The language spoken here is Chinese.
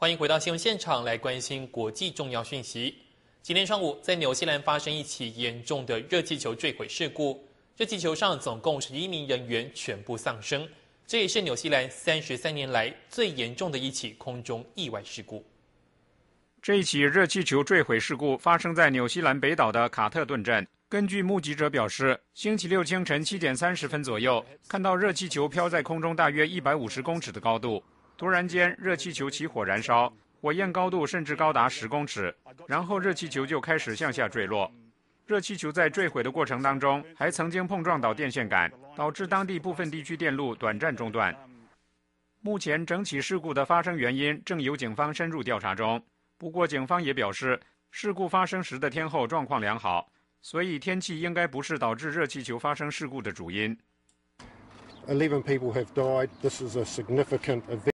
欢迎回到新闻现场，来关心国际重要讯息。今天上午，在纽西兰发生一起严重的热气球坠毁事故，热气球上总共十一名人员全部丧生，这也是纽西兰三十三年来最严重的一起空中意外事故。这一起热气球坠毁事故发生在纽西兰北岛的卡特顿镇。根据目击者表示，星期六清晨七点三十分左右，看到热气球飘在空中大约一百五十公尺的高度。突然间，热气球起火燃烧，火焰高度甚至高达十公尺，然后热气球就开始向下坠落。热气球在坠毁的过程当中，还曾经碰撞到电线杆，导致当地部分地区电路短暂中断。目前整起事故的发生原因正由警方深入调查中。不过，警方也表示，事故发生时的天后状况良好，所以天气应该不是导致热气球发生事故的主因。Eleven people have died. This is a significant event.